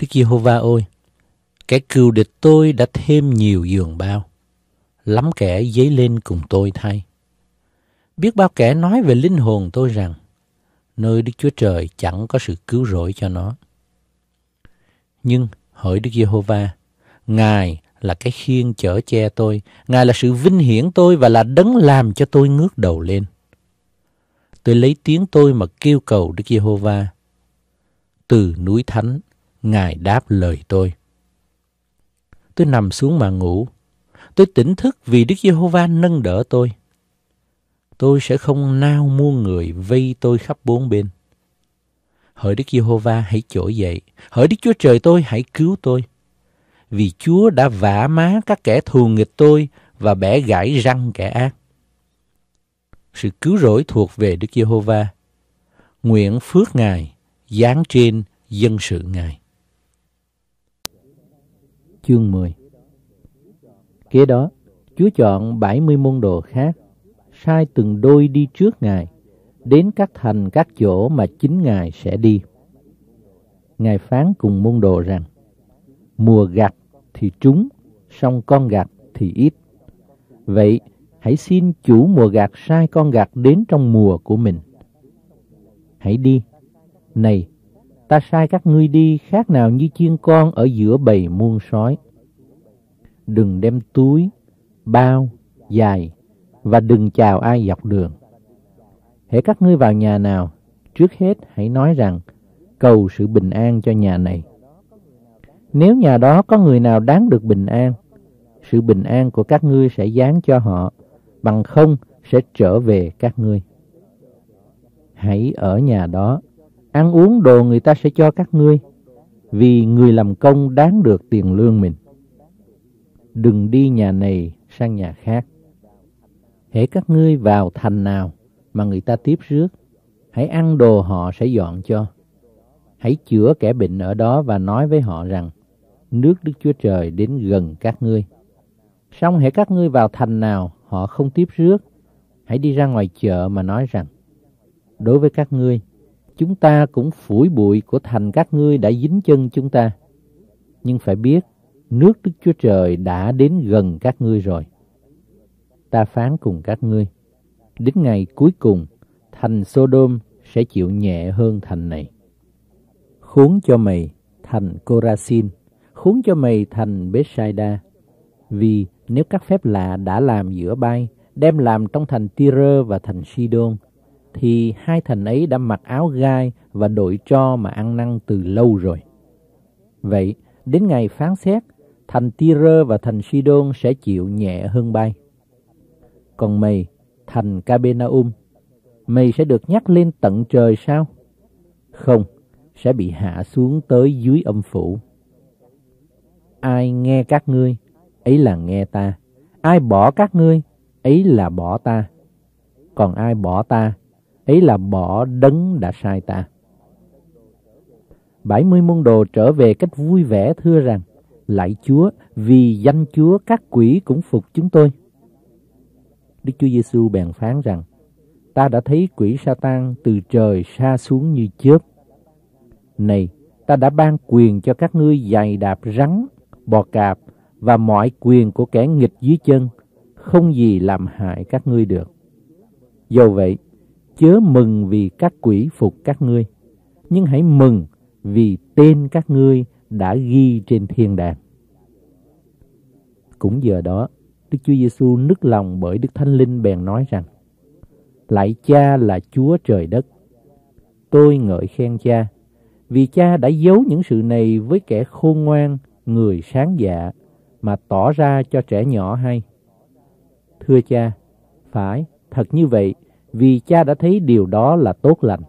Đức Giê-hô-va ôi, kẻ cừu địch tôi đã thêm nhiều giường bao, lắm kẻ dấy lên cùng tôi thay. Biết bao kẻ nói về linh hồn tôi rằng, nơi Đức Chúa Trời chẳng có sự cứu rỗi cho nó. Nhưng hỏi Đức Giê-hô-va, Ngài là cái khiên chở che tôi, Ngài là sự vinh hiển tôi và là đấng làm cho tôi ngước đầu lên. Tôi lấy tiếng tôi mà kêu cầu Đức Giê-hô-va. Từ núi thánh Ngài đáp lời tôi. Tôi nằm xuống mà ngủ. Tôi tỉnh thức vì Đức Giê-hô-va nâng đỡ tôi. Tôi sẽ không nao mua người vây tôi khắp bốn bên. Hỡi Đức Giê-hô-va hãy trỗi dậy. Hỡi Đức Chúa Trời tôi hãy cứu tôi. Vì Chúa đã vả má các kẻ thù nghịch tôi và bẻ gãy răng kẻ ác. Sự cứu rỗi thuộc về Đức Giê-hô-va. Nguyện phước Ngài, giáng trên dân sự Ngài chương 10. Kế đó, Chúa chọn 70 môn đồ khác, sai từng đôi đi trước Ngài, đến các thành các chỗ mà chính Ngài sẽ đi. Ngài phán cùng môn đồ rằng, mùa gặt thì trúng, song con gặt thì ít. Vậy, hãy xin chủ mùa gặt sai con gặt đến trong mùa của mình. Hãy đi, này ta sai các ngươi đi khác nào như chiên con ở giữa bầy muôn sói. Đừng đem túi, bao, dài và đừng chào ai dọc đường. Hãy các ngươi vào nhà nào, trước hết hãy nói rằng cầu sự bình an cho nhà này. Nếu nhà đó có người nào đáng được bình an, sự bình an của các ngươi sẽ giáng cho họ, bằng không sẽ trở về các ngươi. Hãy ở nhà đó ăn uống đồ người ta sẽ cho các ngươi, vì người làm công đáng được tiền lương mình. Đừng đi nhà này sang nhà khác. Hễ các ngươi vào thành nào mà người ta tiếp rước, hãy ăn đồ họ sẽ dọn cho. Hãy chữa kẻ bệnh ở đó và nói với họ rằng, nước Đức Chúa Trời đến gần các ngươi. Xong hãy các ngươi vào thành nào, họ không tiếp rước, hãy đi ra ngoài chợ mà nói rằng, đối với các ngươi, chúng ta cũng phủi bụi của thành các ngươi đã dính chân chúng ta. Nhưng phải biết, nước Đức Chúa Trời đã đến gần các ngươi rồi. Ta phán cùng các ngươi, đến ngày cuối cùng, thành Sodom sẽ chịu nhẹ hơn thành này. Khốn cho mày thành Corazin, khốn cho mày thành Bethsaida. Vì nếu các phép lạ đã làm giữa bay, đem làm trong thành Tyre và thành Sidon, thì hai thần ấy đã mặc áo gai và đội cho mà ăn năn từ lâu rồi. Vậy, đến ngày phán xét, thành Tyre và thành Sidon sẽ chịu nhẹ hơn bay. Còn mày, thành Capernaum, mày sẽ được nhắc lên tận trời sao? Không, sẽ bị hạ xuống tới dưới âm phủ. Ai nghe các ngươi, ấy là nghe ta. Ai bỏ các ngươi, ấy là bỏ ta. Còn ai bỏ ta, ấy là bỏ đấng đã sai ta. 70 môn đồ trở về cách vui vẻ thưa rằng, Lạy Chúa, vì danh Chúa các quỷ cũng phục chúng tôi. Đức Chúa Giêsu bèn phán rằng, Ta đã thấy quỷ Satan từ trời xa xuống như chớp. Này, ta đã ban quyền cho các ngươi giày đạp rắn, bò cạp và mọi quyền của kẻ nghịch dưới chân, không gì làm hại các ngươi được. Dầu vậy, chớ mừng vì các quỷ phục các ngươi, nhưng hãy mừng vì tên các ngươi đã ghi trên thiên đàng. Cũng giờ đó, Đức Chúa Giêsu nức lòng bởi Đức Thánh Linh bèn nói rằng: Lại Cha là Chúa trời đất, tôi ngợi khen Cha, vì Cha đã giấu những sự này với kẻ khôn ngoan, người sáng dạ mà tỏ ra cho trẻ nhỏ hay. Thưa Cha, phải, thật như vậy, vì cha đã thấy điều đó là tốt lành.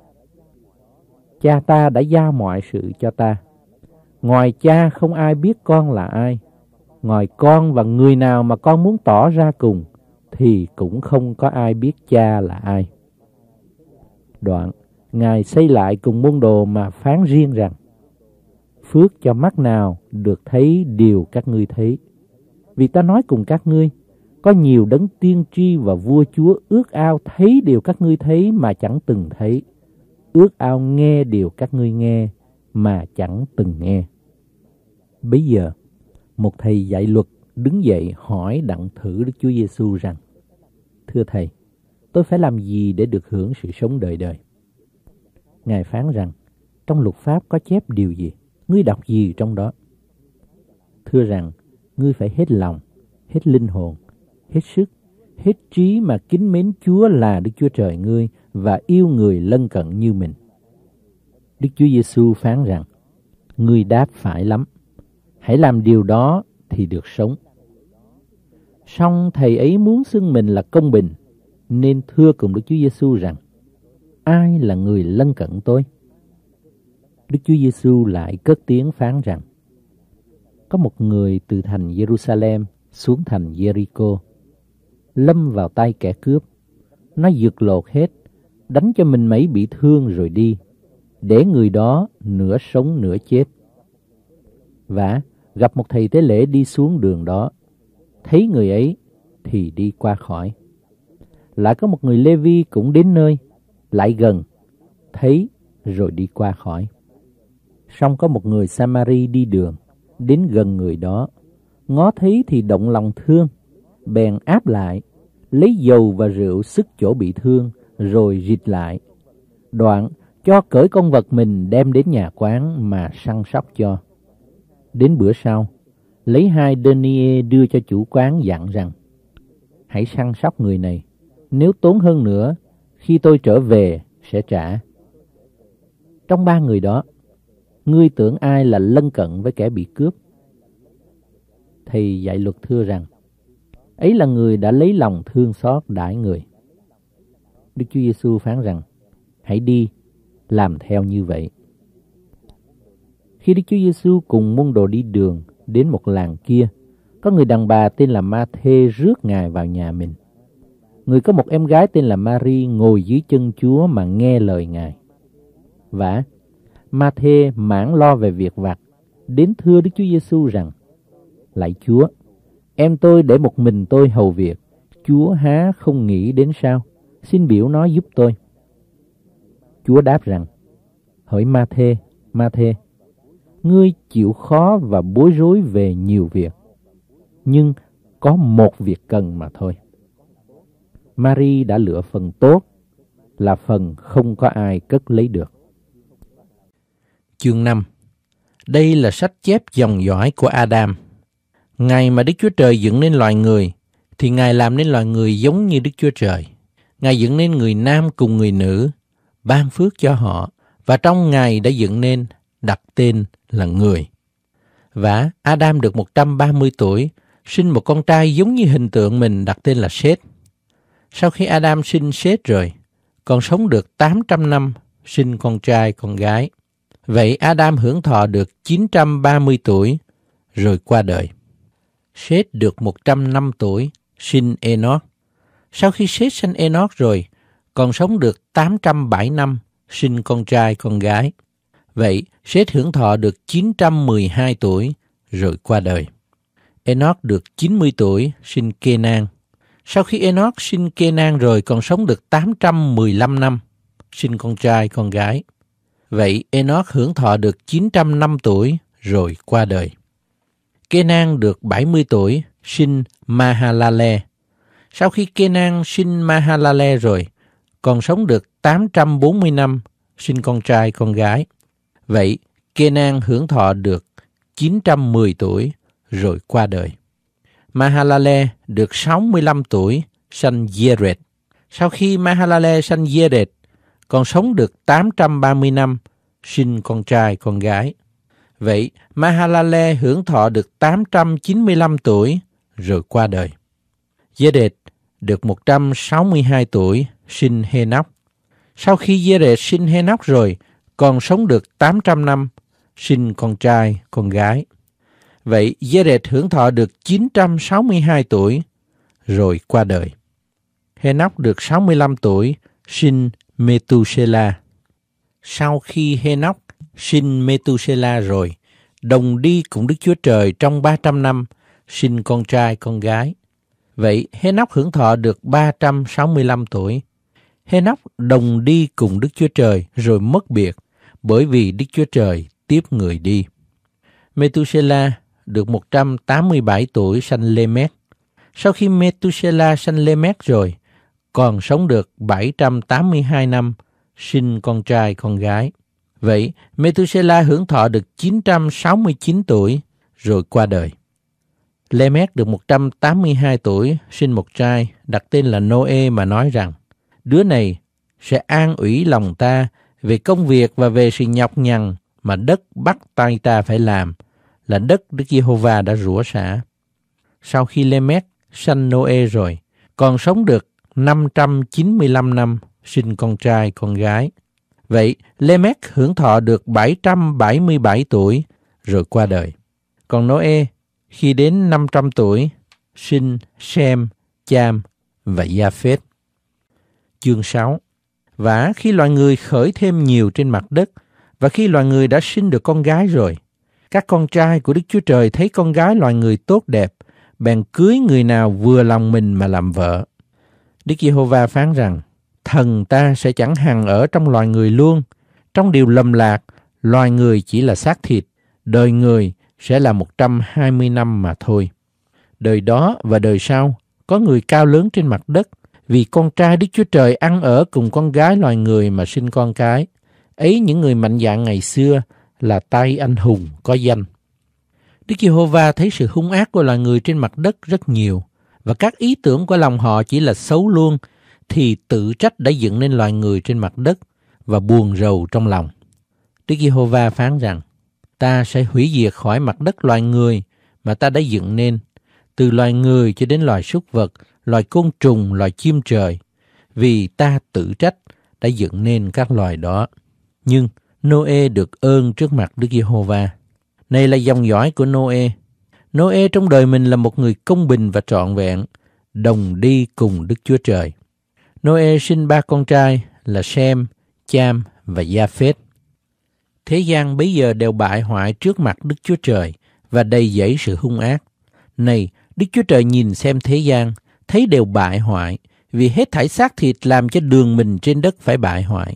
Cha ta đã giao mọi sự cho ta. Ngoài cha không ai biết con là ai. Ngoài con và người nào mà con muốn tỏ ra cùng, thì cũng không có ai biết cha là ai. Đoạn, Ngài xây lại cùng môn đồ mà phán riêng rằng, Phước cho mắt nào được thấy điều các ngươi thấy. Vì ta nói cùng các ngươi, có nhiều đấng tiên tri và vua chúa ước ao thấy điều các ngươi thấy mà chẳng từng thấy. Ước ao nghe điều các ngươi nghe mà chẳng từng nghe. Bây giờ, một thầy dạy luật đứng dậy hỏi đặng thử Đức Chúa Giêsu rằng: "Thưa thầy, tôi phải làm gì để được hưởng sự sống đời đời?" Ngài phán rằng: "Trong luật pháp có chép điều gì? Ngươi đọc gì trong đó?" Thưa rằng: "Ngươi phải hết lòng, hết linh hồn, hết sức, hết trí mà kính mến Chúa là Đức Chúa Trời ngươi và yêu người lân cận như mình. Đức Chúa Giêsu phán rằng, ngươi đáp phải lắm, hãy làm điều đó thì được sống. Song thầy ấy muốn xưng mình là công bình, nên thưa cùng Đức Chúa Giêsu rằng, ai là người lân cận tôi? Đức Chúa Giêsu lại cất tiếng phán rằng, có một người từ thành Jerusalem xuống thành Jericho lâm vào tay kẻ cướp. Nó giật lột hết, đánh cho mình mấy bị thương rồi đi, để người đó nửa sống nửa chết. Và gặp một thầy tế lễ đi xuống đường đó, thấy người ấy thì đi qua khỏi. Lại có một người Lê Vi cũng đến nơi, lại gần, thấy rồi đi qua khỏi. Xong có một người Samari đi đường, đến gần người đó, ngó thấy thì động lòng thương, bèn áp lại, lấy dầu và rượu sức chỗ bị thương, rồi rịt lại. Đoạn, cho cởi con vật mình đem đến nhà quán mà săn sóc cho. Đến bữa sau, lấy hai denier đưa cho chủ quán dặn rằng, hãy săn sóc người này, nếu tốn hơn nữa, khi tôi trở về sẽ trả. Trong ba người đó, ngươi tưởng ai là lân cận với kẻ bị cướp? thì dạy luật thưa rằng, Ấy là người đã lấy lòng thương xót đãi người. Đức Chúa Giêsu phán rằng, hãy đi, làm theo như vậy. Khi Đức Chúa Giêsu cùng môn đồ đi đường đến một làng kia, có người đàn bà tên là Ma Thê rước Ngài vào nhà mình. Người có một em gái tên là Mary ngồi dưới chân Chúa mà nghe lời Ngài. Và Ma Thê mãn lo về việc vặt, đến thưa Đức Chúa Giêsu rằng, Lạy Chúa, Em tôi để một mình tôi hầu việc, Chúa há không nghĩ đến sao? Xin biểu nó giúp tôi. Chúa đáp rằng, hỡi Ma Thê, Ma Thê, ngươi chịu khó và bối rối về nhiều việc, nhưng có một việc cần mà thôi. Marie đã lựa phần tốt là phần không có ai cất lấy được. Chương 5 Đây là sách chép dòng dõi của Adam. Ngày mà Đức Chúa Trời dựng nên loài người, thì Ngài làm nên loài người giống như Đức Chúa Trời. Ngài dựng nên người nam cùng người nữ, ban phước cho họ, và trong Ngài đã dựng nên, đặt tên là người. Và Adam được 130 tuổi, sinh một con trai giống như hình tượng mình đặt tên là Seth. Sau khi Adam sinh Seth rồi, còn sống được 800 năm, sinh con trai con gái. Vậy Adam hưởng thọ được 930 tuổi rồi qua đời. Sết được 100 năm tuổi, sinh Enoch. Sau khi Sết sinh Enoch rồi, còn sống được 807 năm, sinh con trai con gái. Vậy, Sết hưởng thọ được 912 tuổi, rồi qua đời. Enoch được 90 tuổi, sinh Kenan. Sau khi Enoch sinh Kenan rồi còn sống được 815 năm, sinh con trai con gái. Vậy Enoch hưởng thọ được 900 năm tuổi rồi qua đời. Kenan được 70 tuổi, sinh Mahalale. Sau khi Kenan sinh Mahalale rồi, còn sống được 840 năm, sinh con trai con gái. Vậy, Kenan hưởng thọ được 910 tuổi rồi qua đời. Mahalale được 65 tuổi, sanh Yeret. Sau khi Mahalale sanh Yeret, còn sống được 830 năm, sinh con trai con gái. Vậy Mahalale hưởng thọ được 895 tuổi rồi qua đời. Giê-đệt được 162 tuổi sinh Hê-nóc. Sau khi Giê-đệt sinh Hê-nóc rồi, còn sống được 800 năm, sinh con trai, con gái. Vậy Giê-đệt hưởng thọ được 962 tuổi rồi qua đời. Hê-nóc được 65 tuổi, sinh metusela. Sau khi Hê-nóc Xin Metusela rồi, đồng đi cùng Đức Chúa Trời trong 300 năm, sinh con trai con gái. Vậy Henoch hưởng thọ được 365 tuổi. Henoch đồng đi cùng Đức Chúa Trời rồi mất biệt, bởi vì Đức Chúa Trời tiếp người đi. Metusela được 187 tuổi sanh Lemech. Sau khi Metusela sanh Lemech rồi, còn sống được 782 năm, sinh con trai con gái. Vậy, Methuselah hưởng thọ được 969 tuổi rồi qua đời. Lemet được 182 tuổi, sinh một trai, đặt tên là Noe mà nói rằng, đứa này sẽ an ủy lòng ta về công việc và về sự nhọc nhằn mà đất bắt tay ta phải làm, là đất Đức Giê-hô-va đã rủa xả. Sau khi Lemet sanh Noe rồi, còn sống được 595 năm, sinh con trai, con gái. Vậy, Lemec hưởng thọ được 777 tuổi rồi qua đời. Còn Noe, khi đến 500 tuổi, sinh Sem, Cham và Gia Phết. Chương 6 Và khi loài người khởi thêm nhiều trên mặt đất, và khi loài người đã sinh được con gái rồi, các con trai của Đức Chúa Trời thấy con gái loài người tốt đẹp, bèn cưới người nào vừa lòng mình mà làm vợ. Đức Giê-hô-va phán rằng, thần ta sẽ chẳng hằng ở trong loài người luôn. Trong điều lầm lạc, loài người chỉ là xác thịt, đời người sẽ là 120 năm mà thôi. Đời đó và đời sau, có người cao lớn trên mặt đất, vì con trai Đức Chúa Trời ăn ở cùng con gái loài người mà sinh con cái. Ấy những người mạnh dạn ngày xưa là tay anh hùng có danh. Đức Giê-hô-va thấy sự hung ác của loài người trên mặt đất rất nhiều, và các ý tưởng của lòng họ chỉ là xấu luôn, thì tự trách đã dựng nên loài người trên mặt đất và buồn rầu trong lòng. Đức Giê-hô-va phán rằng, ta sẽ hủy diệt khỏi mặt đất loài người mà ta đã dựng nên, từ loài người cho đến loài súc vật, loài côn trùng, loài chim trời, vì ta tự trách đã dựng nên các loài đó. Nhưng Noe được ơn trước mặt Đức Giê-hô-va. Này là dòng dõi của Noe. Noe trong đời mình là một người công bình và trọn vẹn, đồng đi cùng Đức Chúa Trời. Noe sinh ba con trai là Sem, Cham và Japheth. Thế gian bấy giờ đều bại hoại trước mặt Đức Chúa Trời và đầy dẫy sự hung ác. Này, Đức Chúa Trời nhìn xem thế gian, thấy đều bại hoại, vì hết thải xác thịt làm cho đường mình trên đất phải bại hoại.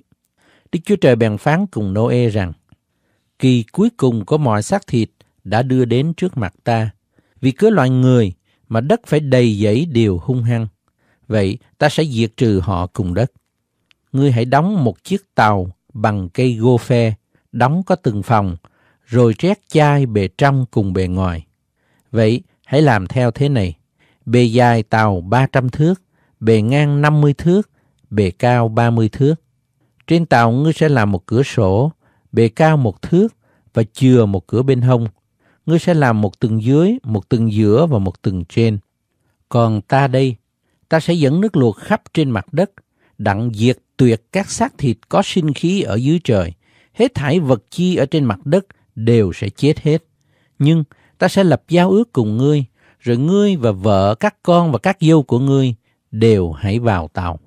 Đức Chúa Trời bèn phán cùng Noe rằng, Kỳ cuối cùng có mọi xác thịt đã đưa đến trước mặt ta, vì cứ loài người mà đất phải đầy dẫy điều hung hăng. Vậy ta sẽ diệt trừ họ cùng đất. Ngươi hãy đóng một chiếc tàu bằng cây gô phê, đóng có từng phòng, rồi trét chai bề trong cùng bề ngoài. Vậy hãy làm theo thế này. Bề dài tàu 300 thước, bề ngang 50 thước, bề cao 30 thước. Trên tàu ngươi sẽ làm một cửa sổ, bề cao một thước và chừa một cửa bên hông. Ngươi sẽ làm một tầng dưới, một tầng giữa và một tầng trên. Còn ta đây, ta sẽ dẫn nước luộc khắp trên mặt đất, đặng diệt tuyệt các xác thịt có sinh khí ở dưới trời. Hết thải vật chi ở trên mặt đất đều sẽ chết hết. Nhưng ta sẽ lập giao ước cùng ngươi, rồi ngươi và vợ, các con và các dâu của ngươi đều hãy vào tàu.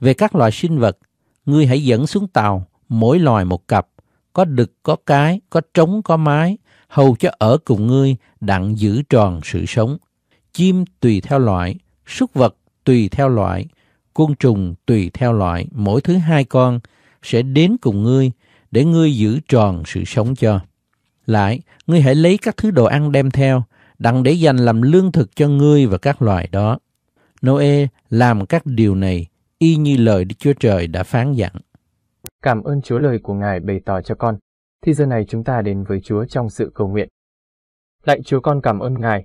Về các loài sinh vật, ngươi hãy dẫn xuống tàu mỗi loài một cặp, có đực, có cái, có trống, có mái, hầu cho ở cùng ngươi đặng giữ tròn sự sống. Chim tùy theo loại, súc vật tùy theo loại, côn trùng tùy theo loại, mỗi thứ hai con sẽ đến cùng ngươi để ngươi giữ tròn sự sống cho. Lại, ngươi hãy lấy các thứ đồ ăn đem theo, đặng để dành làm lương thực cho ngươi và các loài đó. Noe làm các điều này y như lời Đức Chúa Trời đã phán dặn. Cảm ơn Chúa lời của Ngài bày tỏ cho con. Thì giờ này chúng ta đến với Chúa trong sự cầu nguyện. Lạy Chúa con cảm ơn Ngài